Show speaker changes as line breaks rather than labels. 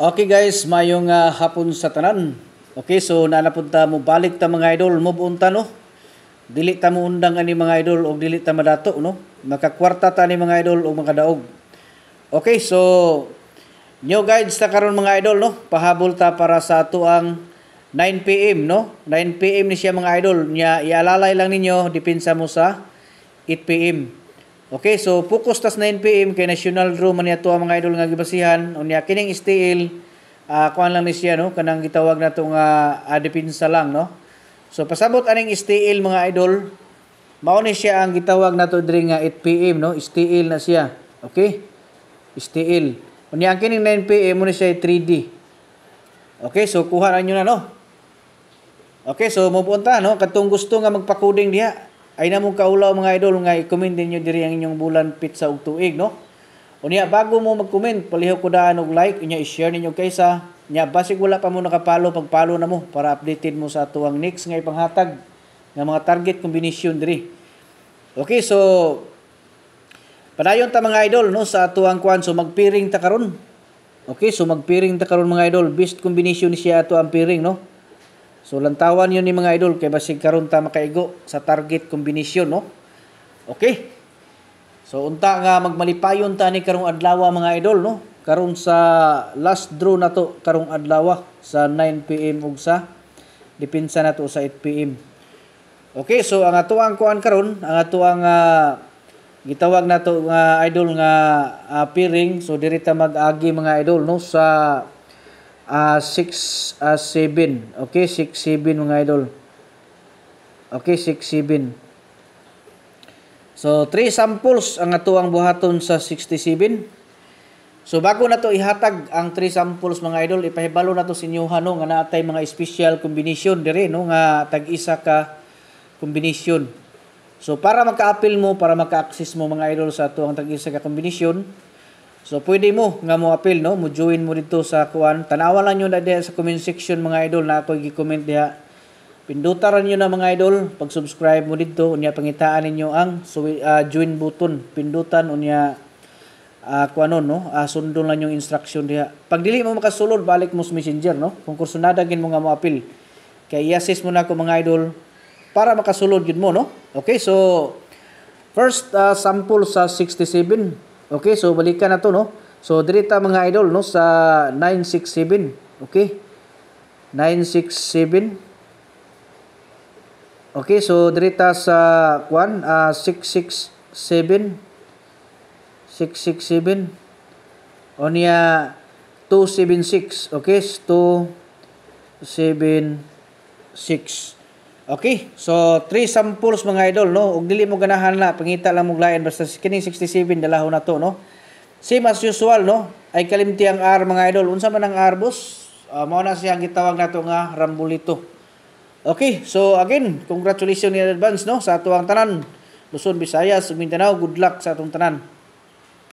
Okay guys, mayong uh, hapon sa tanan. Okay, so nanapunta mo balik ta mga idol, move on no. Dili ta mo undang ani mga idol og dili ta madato no. Makakwarta ta ni mga idol og daog. Okay, so new guides ta karon mga idol no. Pahabol ta para sa tuang 9 PM no. 9 PM ni siya mga idol. Nya ialalay lang ninyo dipinsa mo sa 8 PM. Okay, so focus tas 9 pm kay National Room man ato ang mga idol nga gibasihan unya kining STL uh, ah, kuan lang ni siya no kanang gitawag nato nga uh, depensa lang no. So pasabot aning STL mga idol mao ni siya ang gitawag nato diri nga 8 pm no STL na siya. Okay? STL. Unya ang kining 9 pm mo ni siya 3D. Okay, so kuha na na no. Okay, so mo punta no katong gusto nga magpakoding diha ay na namong kaulaw mga idol nga i-comment ninyo diri ang inyong bulan pizza ug tuig no. Unya bago mo mag-comment, palihog ko daan og like, unya i-share ninyo kaysa nya basig wala pa mo nakapalo, pagpalo na mo para updated mo sa tuwang next nga ipanghatag nga mga target combination diri. Okay, so padayon ta mga idol no sa tuwang kwan so magpiring ta karon. Okay, so magpiring ta karon mga idol, best combination siya ato ang piring no. So lantawan yun ni mga idol kay basig karon ta makaigo sa target combination no. Okay. So unta nga magmalipayon ta ni karong adlaw mga idol no. Karon sa last draw na to karong adlaw sa 9 PM ug sa depensa na to sa 8 PM. Okay, so ang ato ang kuan karon, ang ato ang uh, ah, gitawag nato nga uh, idol nga uh, ah, pairing so diri ta mag-agi mga idol no sa uh, 6 uh, 7 okay 6 7 mga idol okay 6 7 so 3 samples ang atuang buhaton sa 67 so bago na to ihatag ang 3 samples mga idol ipahibalo na to sa inyo no, nga naatay mga special combination dire no nga tag isa ka combination So para magka appeal mo, para maka-access mo mga idol sa atuang tag-isa ka combination So pwede mo nga mo appeal no, mo join mo dito sa kuan. Tanawa lang niyo na diha sa comment section mga idol na ako gi-comment diha. Pindutan niyo na mga idol, pag-subscribe mo dito unya pangitaan ninyo ang so, uh, ah, join button. Pindutan unya uh, ah, kuan no, uh, ah, sundon lang yung instruction diha. Pag dili mo makasulod balik mo sa Messenger no, kung kursunada gin mo nga mo appeal. Kaya i-assist mo na ako mga idol para makasulod yun mo no. Okay, so First uh, sample sa 67 Okay, so balikan na to no. So diri mga idol no sa 967. Okay. 967. Okay, so diri sa kwan uh, 667 667 onya 276 okay 276 Okay, so three samples mga idol no. Ug dili mo ganahan na pangita lang mo lain basta kining 67 dalahon na to no. Same as usual no. Ay kalimti ang R mga idol. Unsa man ang R boss? Uh, mao na ang gitawag nato nga rambulito. Okay, so again, congratulations in advance no sa ato tanan. Luzon, Visayas, Mindanao, good luck sa atong tanan.